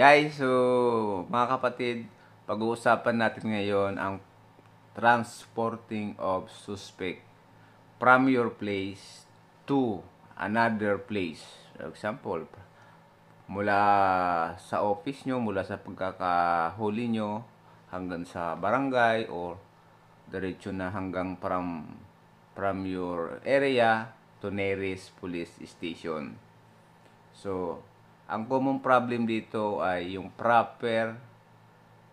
Guys, so mga kapatid, pag-uusapan natin ngayon ang transporting of suspect from your place to another place. For example, mula sa office nyo, mula sa pagkakahuli nyo, hanggang sa barangay or diretso na hanggang from, from your area to nearest police station. So, ang common problem dito ay yung proper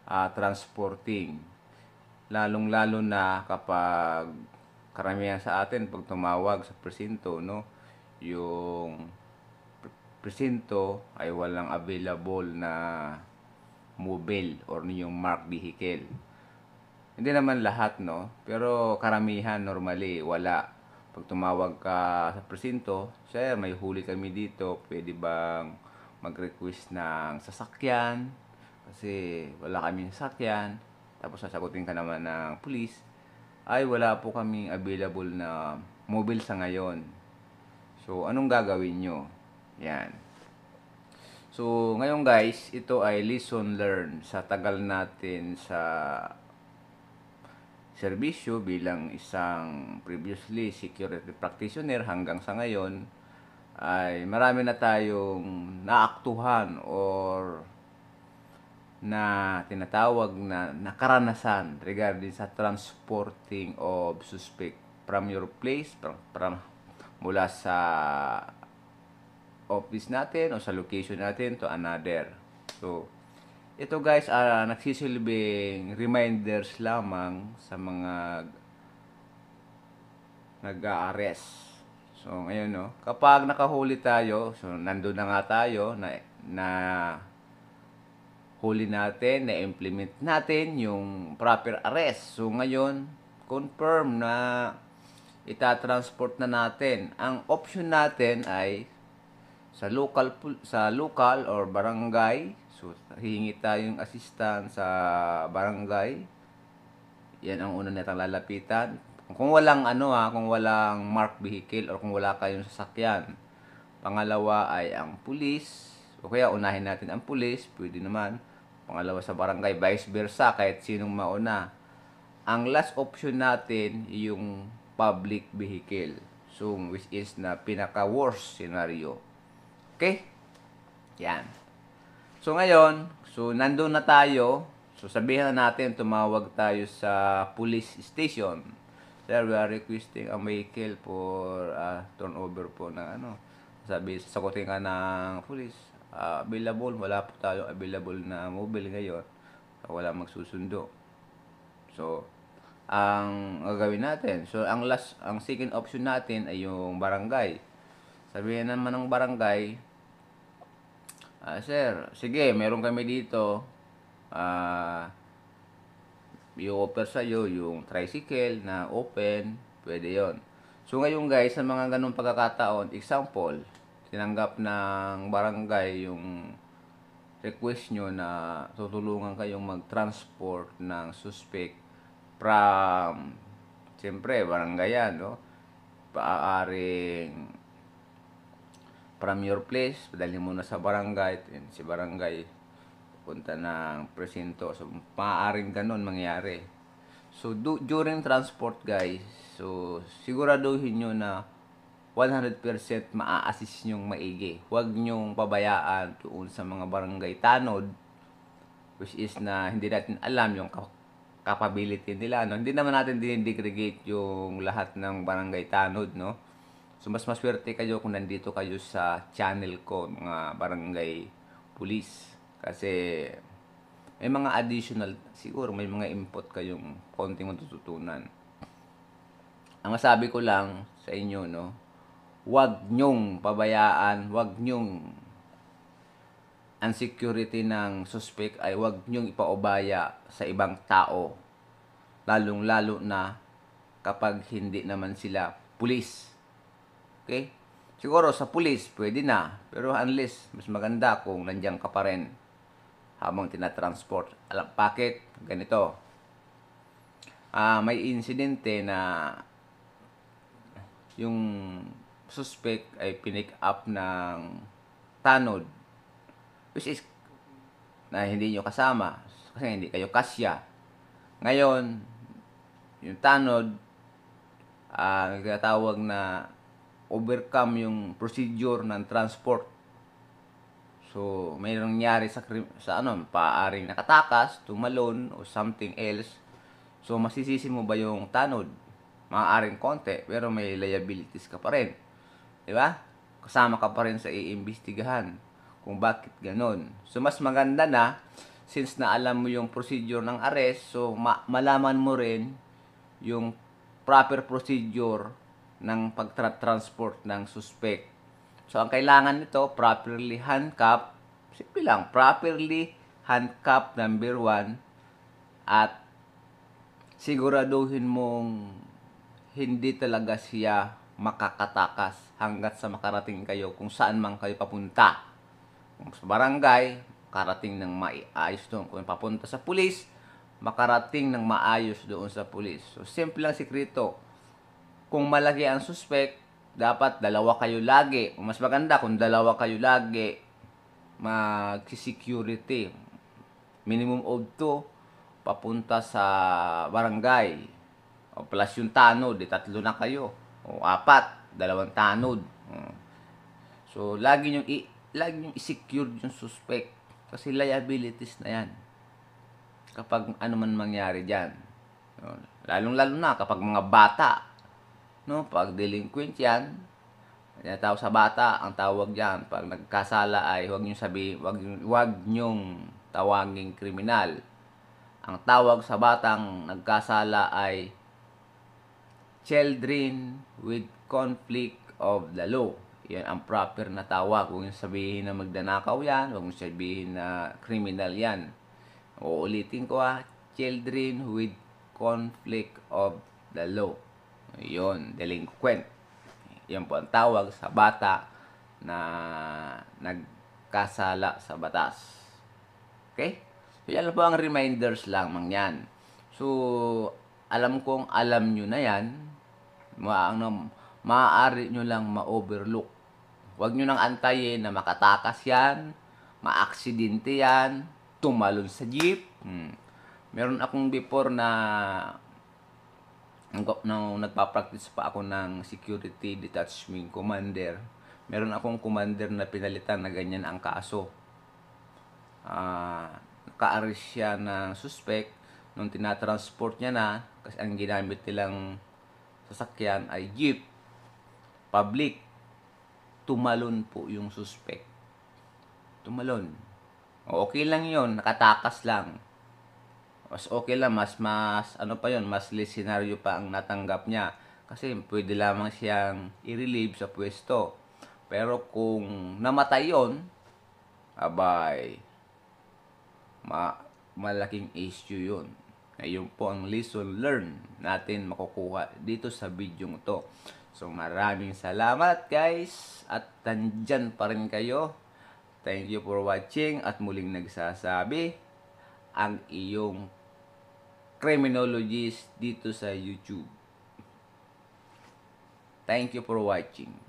uh, transporting. Lalong-lalo na kapag karamihan sa atin pag tumawag sa presinto, no? Yung presinto ay walang available na mobile or yung mark vehicle. Hindi naman lahat, no? Pero karamihan normally wala pag tumawag ka sa presinto, sir, may huli kami dito, pwede bang mag-request ng sasakyan kasi wala kaming sasakyan tapos sasagutin ka naman ng police ay wala po kaming available na mobile sa ngayon so anong gagawin nyo yan so ngayon guys ito ay lesson learn sa tagal natin sa serbisyo bilang isang previously security practitioner hanggang sa ngayon ay marami na tayong naaktuhan or na tinatawag na nakaranasan regarding sa transporting of suspect from your place from, from mula sa office natin o sa location natin to another so ito guys uh, nagsisilbing reminders lamang sa mga nag-arrest So, ngayon, no? Kapag nakahuli tayo, so, nandun na nga tayo na, na huli natin, na-implement natin yung proper arrest. So, ngayon, confirm na itatransport na natin. Ang option natin ay sa local sa local or barangay. So, hihingi ng assistance sa barangay. Yan ang una natang lalapitan kung walang ano ha, kung walang marked vehicle or kung wala kayong sasakyan. Pangalawa ay ang pulis. O kaya unahin natin ang pulis, pwede naman. Pangalawa sa barangay, vice versa, kahit sinong mauna. Ang last option natin, yung public vehicle. So, which is na pinaka-worst scenario. Okay? Yan. So, ngayon, so, nandoon na tayo. So, sabihan natin, tumawag tayo sa police station. There we are requesting a vehicle for uh, turnover po na ano. Sabi, sasagutin ka ng police. Uh, available, wala po tayo available na mobile ngayon. So, wala magsusundo. So, ang gagawin natin. So, ang last, ang second option natin ay yung barangay. Sabihin naman ng barangay, uh, Sir, sige, meron kami dito. Ah... Uh, i-offer sa'yo yung tricycle na open, pwede yon. So ngayon guys, sa mga ganong pagkakataon, example, tinanggap ng barangay yung request nyo na tutulungan kayong mag-transport ng suspect from, siyempre, barangay yan, no? Paaaring from your place, padalhin mo na sa barangay, and si barangay papunta ng presinto. So, maaaring ganun mangyari. So, do, during transport guys, so siguraduhin nyo na 100% maa-assist nyong maigi. Huwag nyong pabayaan tuon sa mga barangay tanod which is na hindi natin alam yung capability nila. No? Hindi naman natin dinidegregate yung lahat ng barangay tanod. No? So, mas maswerte kayo kung nandito kayo sa channel ko, mga barangay police. Kasi may mga additional, siguro may mga input kayong konting matututunan. Ang masabi ko lang sa inyo, no, wag nyong pabayaan, wag nyong ang security ng suspect ay wag nyong ipaubaya sa ibang tao. Lalong-lalo na kapag hindi naman sila pulis. Okay? Siguro sa pulis, pwede na. Pero unless, mas maganda kung nandiyan ka pa rin habang tinatransport. Alam, bakit? Ganito. Uh, may insidente na yung suspect ay pinick up ng tanod which is na hindi nyo kasama kasi hindi kayo kasya. Ngayon, yung tanod uh, nagtatawag na overcome yung procedure ng transport So, may nangyari sa, sa ano, paaring nakatakas, tumalon, o something else. So, masisisi mo ba yung tanod? Maaaring konti, pero may liabilities ka pa rin. Di ba? Kasama ka pa rin sa iimbestigahan kung bakit ganon. So, mas maganda na, since na alam mo yung procedure ng arrest, so ma- malaman mo rin yung proper procedure ng pagtra-transport ng suspect So, ang kailangan nito, properly handcuff. Simple lang, properly handcuff number one. At siguraduhin mong hindi talaga siya makakatakas hanggat sa makarating kayo kung saan man kayo papunta. Kung sa barangay, makarating ng maayos doon. Kung papunta sa pulis, makarating ng maayos doon sa pulis. So, simple lang sikreto. Kung malaki ang suspect, dapat dalawa kayo lagi. O Mas maganda kung dalawa kayo lagi mag-security. Minimum of 2 papunta sa barangay. O plus yung tanod, eh, tatlo na kayo. O apat, dalawang tanod. So, lagi nyo i lagi nyo i-secure yung suspect kasi liabilities na yan kapag ano man mangyari diyan. Lalong-lalo na kapag mga bata No, pag delinquent yan, tao sa bata, ang tawag diyan pag nagkasala ay huwag niyo sabi, huwag huwag niyo tawaging kriminal. Ang tawag sa batang nagkasala ay children with conflict of the law. Yan ang proper na tawag. Huwag niyo sabihin na magdanakaw yan. Huwag niyo sabihin na kriminal yan. Uulitin ko ah Children with conflict of the law. Yun, delinquent. Yan po ang tawag sa bata na nagkasala sa batas. Okay? So, yan po ang reminders lang mang yan. So, alam kong alam nyo na yan. Ma ano, maaari nyo lang ma-overlook. Huwag nyo nang antayin na makatakas yan, ma maaksidente yan, tumalon sa jeep. Hmm. Meron akong before na no, nagpa-practice pa ako ng security detachment commander, meron akong commander na pinalitan na ganyan ang kaso. Uh, naka-arrest siya ng suspect nung tinatransport niya na kasi ang ginamit nilang sasakyan ay jeep public tumalon po yung suspect tumalon okay lang yon nakatakas lang mas okay lang, mas, mas, ano pa yon mas least scenario pa ang natanggap niya. Kasi pwede lamang siyang i-relieve sa pwesto. Pero kung namatay yon abay, ma malaking issue yun. Ayun po ang lesson learn natin makukuha dito sa video to. So maraming salamat guys at nandyan pa rin kayo. Thank you for watching at muling nagsasabi ang iyong criminologist dito sa YouTube. Thank you for watching.